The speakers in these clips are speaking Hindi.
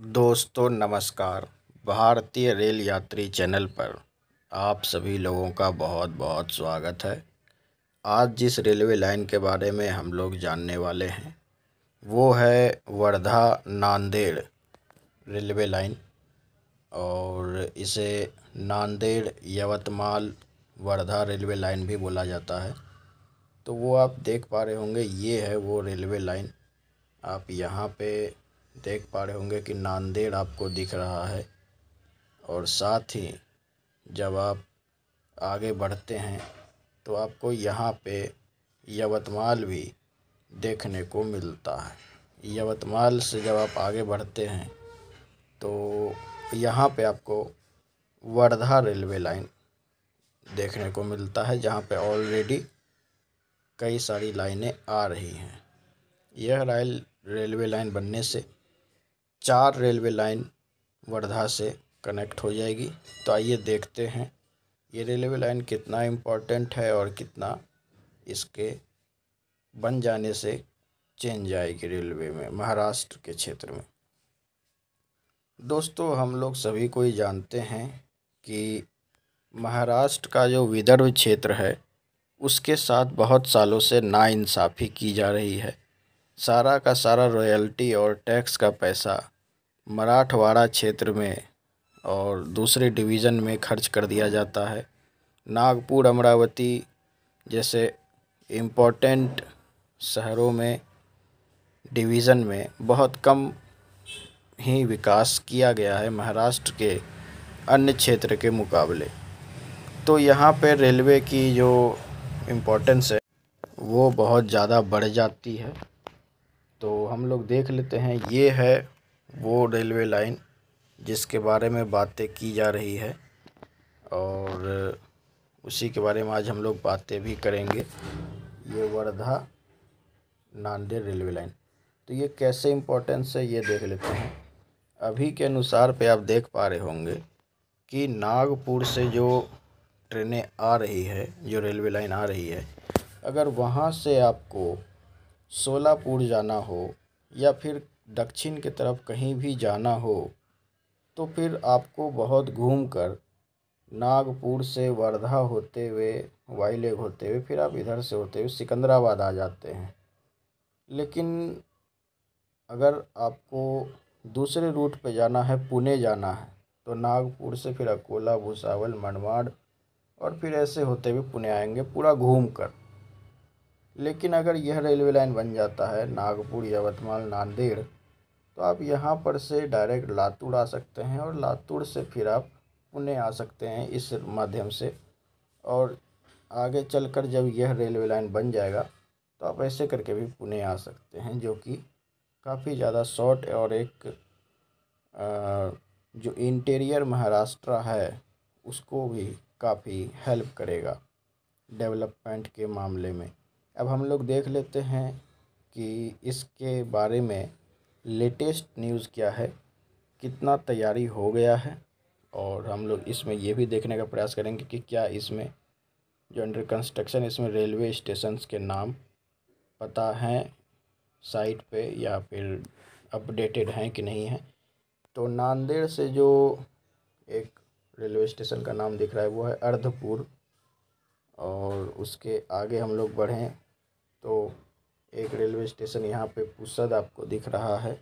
दोस्तों नमस्कार भारतीय रेल यात्री चैनल पर आप सभी लोगों का बहुत बहुत स्वागत है आज जिस रेलवे लाइन के बारे में हम लोग जानने वाले हैं वो है वर्धा नांदेड़ रेलवे लाइन और इसे नांदेड़ यवतमाल वर्धा रेलवे लाइन भी बोला जाता है तो वो आप देख पा रहे होंगे ये है वो रेलवे लाइन आप यहाँ पे देख पा रहे होंगे कि नांदेड़ आपको दिख रहा है और साथ ही जब आप आगे बढ़ते हैं तो आपको यहाँ पे यवतमाल भी देखने को मिलता है यवतमाल से जब आप आगे बढ़ते हैं तो यहाँ पे आपको वर्धा रेलवे लाइन देखने को मिलता है जहाँ पे ऑलरेडी कई सारी लाइनें आ रही हैं यह रेल रेलवे लाइन बनने से चार रेलवे लाइन वर्धा से कनेक्ट हो जाएगी तो आइए देखते हैं ये रेलवे लाइन कितना इम्पोर्टेंट है और कितना इसके बन जाने से चेंज आएगी रेलवे में महाराष्ट्र के क्षेत्र में दोस्तों हम लोग सभी को ही जानते हैं कि महाराष्ट्र का जो विदर्भ क्षेत्र है उसके साथ बहुत सालों से नाइंसाफ़ी की जा रही है सारा का सारा रॉयल्टी और टैक्स का पैसा मराठवाड़ा क्षेत्र में और दूसरे डिवीज़न में खर्च कर दिया जाता है नागपुर अमरावती जैसे इम्पोर्टेंट शहरों में डिवीज़न में बहुत कम ही विकास किया गया है महाराष्ट्र के अन्य क्षेत्र के मुकाबले तो यहाँ पर रेलवे की जो इम्पोर्टेंस है वो बहुत ज़्यादा बढ़ जाती है तो हम लोग देख लेते हैं ये है वो रेलवे लाइन जिसके बारे में बातें की जा रही है और उसी के बारे में आज हम लोग बातें भी करेंगे ये वर्धा नांदेड़ रेलवे लाइन तो ये कैसे इम्पोर्टेंस है ये देख लेते हैं अभी के अनुसार पे आप देख पा रहे होंगे कि नागपुर से जो ट्रेनें आ रही है जो रेलवे लाइन आ रही है अगर वहाँ से आपको सोलापुर जाना हो या फिर दक्षिण के तरफ कहीं भी जाना हो तो फिर आपको बहुत घूम कर नागपुर से वर्धा होते हुए हवाई लेग होते हुए फिर आप इधर से होते हुए सिकंदराबाद आ जाते हैं लेकिन अगर आपको दूसरे रूट पे जाना है पुणे जाना है तो नागपुर से फिर अकोला भुसावल मनवाड़ और फिर ऐसे होते हुए पुणे आएंगे पूरा घूम कर लेकिन अगर यह रेलवे लाइन बन जाता है नागपुर यवतमाल नांदेड़ तो आप यहाँ पर से डायरेक्ट लातूड़ आ सकते हैं और लातूड़ से फिर आप पुणे आ सकते हैं इस माध्यम से और आगे चलकर जब यह रेलवे लाइन बन जाएगा तो आप ऐसे करके भी पुणे आ सकते हैं जो कि काफ़ी ज़्यादा शॉर्ट और एक आ, जो इंटीरियर महाराष्ट्र है उसको भी काफ़ी हेल्प करेगा डेवलपमेंट के मामले में अब हम लोग देख लेते हैं कि इसके बारे में लेटेस्ट न्यूज़ क्या है कितना तैयारी हो गया है और हम लोग इसमें यह भी देखने का प्रयास करेंगे कि क्या इसमें जो अंडर कंस्ट्रक्शन इसमें रेलवे स्टेशन के नाम पता हैं साइट पे या फिर अपडेटेड हैं कि नहीं हैं तो नांदेड़ से जो एक रेलवे स्टेशन का नाम दिख रहा है वो है अर्धपुर और उसके आगे हम लोग बढ़ें तो एक रेलवे स्टेशन यहाँ पे पुसद आपको दिख रहा है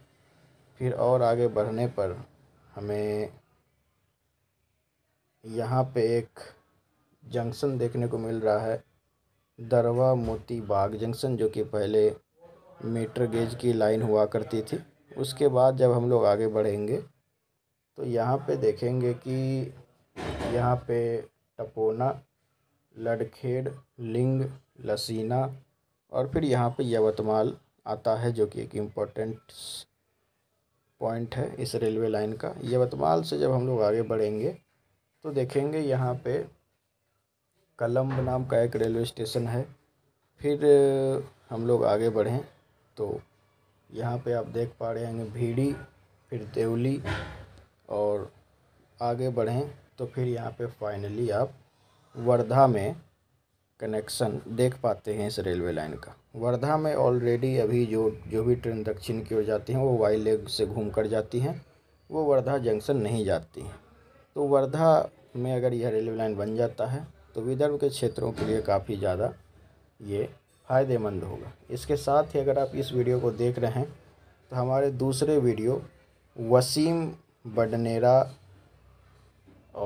फिर और आगे बढ़ने पर हमें यहाँ पे एक जंक्शन देखने को मिल रहा है दरवा मोती बाग जंक्शन जो कि पहले मीटर गेज की लाइन हुआ करती थी उसके बाद जब हम लोग आगे बढ़ेंगे तो यहाँ पे देखेंगे कि यहाँ पे टपोना लड़खेड़ लिंग लसीना और फिर यहाँ पे यवतमाल आता है जो कि एक इम्पोर्टेंट पॉइंट है इस रेलवे लाइन का यवतमाल से जब हम लोग आगे बढ़ेंगे तो देखेंगे यहाँ पे कलम्ब नाम का एक रेलवे स्टेशन है फिर हम लोग आगे बढ़ें तो यहाँ पे आप देख पा रहे हैं भीड़ी फिर देवली और आगे बढ़ें तो फिर यहाँ पे फाइनली आप वर्धा में कनेक्शन देख पाते हैं इस रेलवे लाइन का वर्धा में ऑलरेडी अभी जो जो भी ट्रेन दक्षिण की ओर जाती हैं वो वाई लेग से घूम कर जाती हैं वो वर्धा जंक्शन नहीं जाती हैं तो वर्धा में अगर यह रेलवे लाइन बन जाता है तो विदर्भ के क्षेत्रों के लिए काफ़ी ज़्यादा ये फ़ायदेमंद होगा इसके साथ ही अगर आप इस वीडियो को देख रहे हैं तो हमारे दूसरे वीडियो वसीम बडनेरा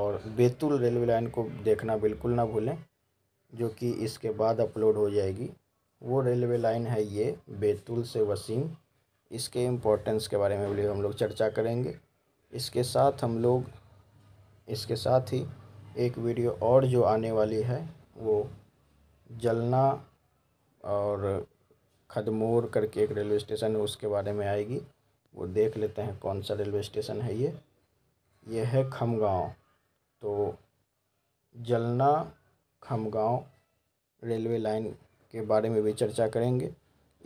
और बेतुल रेलवे लाइन को देखना बिल्कुल ना भूलें जो कि इसके बाद अपलोड हो जाएगी वो रेलवे लाइन है ये बैतूल से वसीम इसके इम्पोर्टेंस के बारे में भी हम लोग चर्चा करेंगे इसके साथ हम लोग इसके साथ ही एक वीडियो और जो आने वाली है वो जलना और खदमोर करके एक रेलवे स्टेशन है उसके बारे में आएगी वो देख लेते हैं कौन सा रेलवे स्टेशन है ये ये है खमगांव तो जलना खमगाँव रेलवे लाइन के बारे में भी चर्चा करेंगे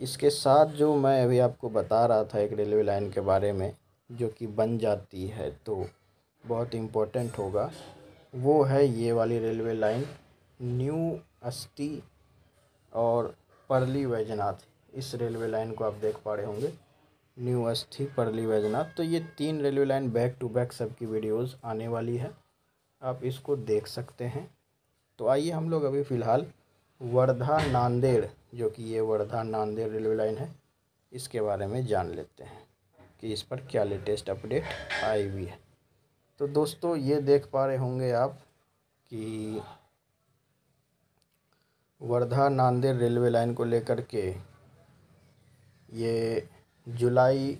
इसके साथ जो मैं अभी आपको बता रहा था एक रेलवे लाइन के बारे में जो कि बन जाती है तो बहुत इम्पोर्टेंट होगा वो है ये वाली रेलवे लाइन न्यू अस्टी और परली वैजनाथ इस रेलवे लाइन को आप देख पा रहे होंगे न्यू अस्थी परली वैजनाथ तो ये तीन railway line back to back सबकी वीडियोस आने वाली है आप इसको देख सकते हैं तो आइए हम लोग अभी फ़िलहाल वर्धा नांदेड़ जो कि ये वर्धा नांदेड़ रेलवे लाइन है इसके बारे में जान लेते हैं कि इस पर क्या लेटेस्ट अपडेट आई हुई है तो दोस्तों ये देख पा रहे होंगे आप कि वर्धा नांदेड़ रेलवे लाइन को लेकर के ये जुलाई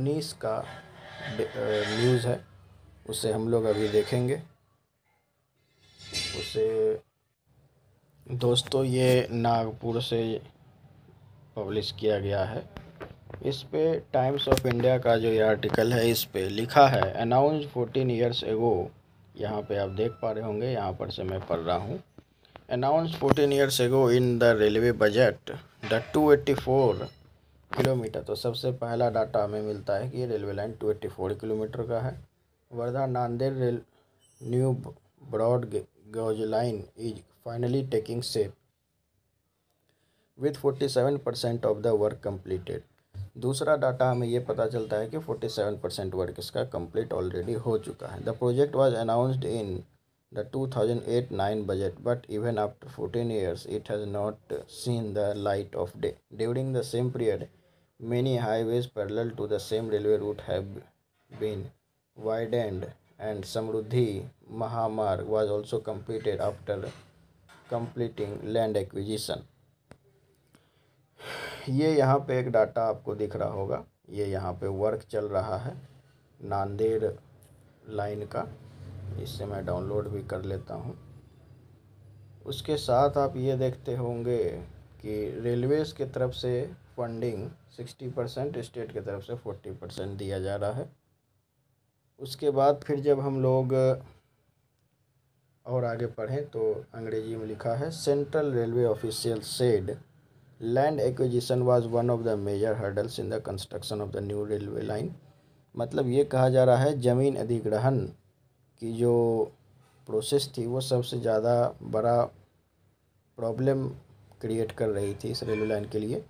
उन्नीस का न्यूज़ है उसे हम लोग अभी देखेंगे उसे दोस्तों ये नागपुर से पब्लिश किया गया है इस पे टाइम्स ऑफ इंडिया का जो ये आर्टिकल है इस पे लिखा है अनाउंस फोर्टीन ईयर्स एगो यहाँ पे आप देख पा रहे होंगे यहाँ पर से मैं पढ़ रहा हूँ announce fourteen years ago in the railway budget the two eighty four kilometre तो सबसे पहला डाटा हमें मिलता है कि रेलवे लाइन फोर किलोमीटर का है Wardha Nanded rail new broad gauge line is finally taking shape with 47% of the work completed. दूसरा डाटा हमें ये पता चलता है कि 47 परसेंट वर्क इसका कंप्लीट ऑलरेडी हो चुका है the project was announced in the 2008-9 budget but even after 14 years it has not seen the light of day. During the same period, many highways parallel to the same railway route have been widened and Samruddhi Mahamarg was also completed after completing land acquisition. ये यहाँ पे एक डाटा आपको दिख रहा होगा ये यहाँ पे वर्क चल रहा है नांदेड़ लाइन का इससे मैं डाउनलोड भी कर लेता हूँ उसके साथ आप ये देखते होंगे कि रेलवेज़ के तरफ से फंडिंग सिक्सटी परसेंट स्टेट की तरफ से फोर्टी परसेंट दिया जा रहा है उसके बाद फिर जब हम लोग और आगे पढ़ें तो अंग्रेजी में लिखा है Central Railway official said land acquisition was one of the major hurdles in the construction of the new railway line मतलब ये कहा जा रहा है ज़मीन अधिग्रहण की जो प्रोसेस थी वो सबसे ज़्यादा बड़ा प्रॉब्लम क्रिएट कर रही थी इस रेलवे लाइन के लिए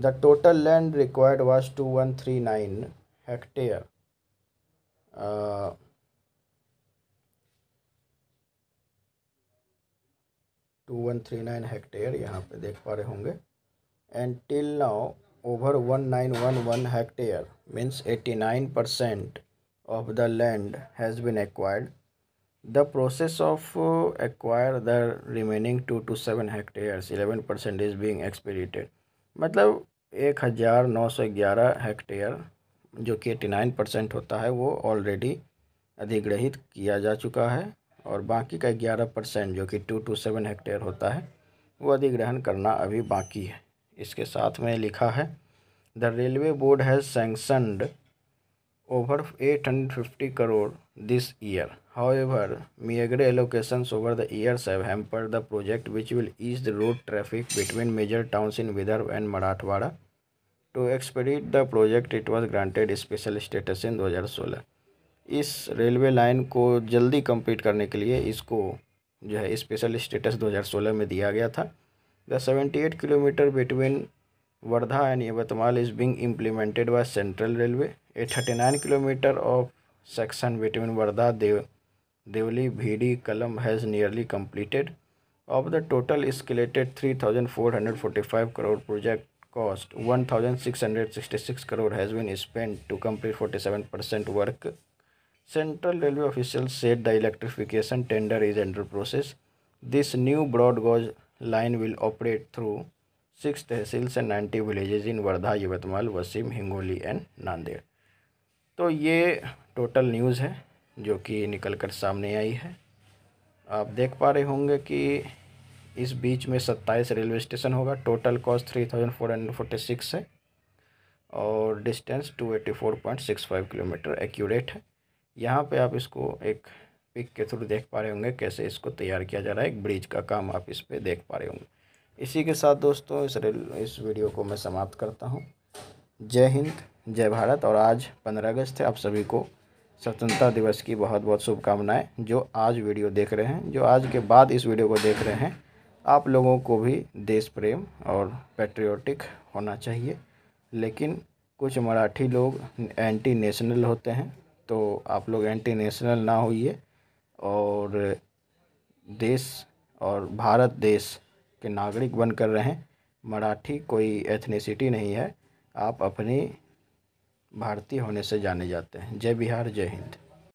the total land required was two one three nine hectare two one three nine hectare यहाँ पे देख पा रहे होंगे and till now over one nine one one hectare means eighty nine percent of the land has been acquired the process of acquire the remaining two two seven hectares eleven percent is being expedited मतलब एक हज़ार नौ सौ ग्यारह हेक्टेयर जो कि एटी नाइन परसेंट होता है वो ऑलरेडी अधिग्रहित किया जा चुका है और बाकी का ग्यारह परसेंट जो कि टू टू सेवन हेक्टेयर होता है वो अधिग्रहण करना अभी बाकी है इसके साथ में लिखा है the railway board has sanctioned over eight hundred fifty crore this year however meagre allocation over the years have hamper the project which will ease the road traffic between major towns in Vidarbha and Marathwada to expedite the project it was granted special status in 2016 इस रेलवे लाइन को जल्दी कंप्लीट करने के लिए इसको जो है स्पेशल स्टेटस 2016 में दिया गया था the 78 kilometre between Wardha and Yavatmal is being implemented by Central Railway a thirty nine kilometre of section between Wardha Dev Deoli Bhidi Kalam has nearly completed of the total escalated three thousand four hundred forty five crore project cost 1666 crore has been spent to complete 47% work central railway officials said the electrification tender is under process this new broad gauge line will operate through six tehsils and 90 villages in Wardha Yavatmal Washim Hingoli and Nanded तो ये टोटल न्यूज़ है जो कि निकल कर सामने आई है आप देख पा रहे होंगे कि इस बीच में सत्ताईस रेलवे स्टेशन होगा total cost three thousand four hundred forty six है और distance two eighty four point six five kilometre accurate है यहाँ पे आप इसको एक पिक के थ्रू देख पा रहे होंगे कैसे इसको तैयार किया जा रहा है एक ब्रिज का काम आप इस पर देख पा रहे होंगे इसी के साथ दोस्तों इस रेल इस वीडियो को मैं समाप्त करता हूँ जय हिंद जय भारत और आज पंद्रह अगस्त है आप सभी को स्वतंत्रता दिवस की बहुत बहुत शुभकामनाएं जो आज वीडियो देख रहे हैं जो आज के बाद इस वीडियो को देख रहे हैं आप लोगों को भी देश प्रेम और पेट्रियोटिक होना चाहिए लेकिन कुछ मराठी लोग एंटी नेशनल होते हैं तो आप लोग एंटी नेशनल ना होइए और देश और भारत देश के नागरिक बनकर रहें मराठी कोई एथनीसिटी नहीं है आप अपनी भारतीय होने से जाने जाते हैं जय बिहार जय हिंद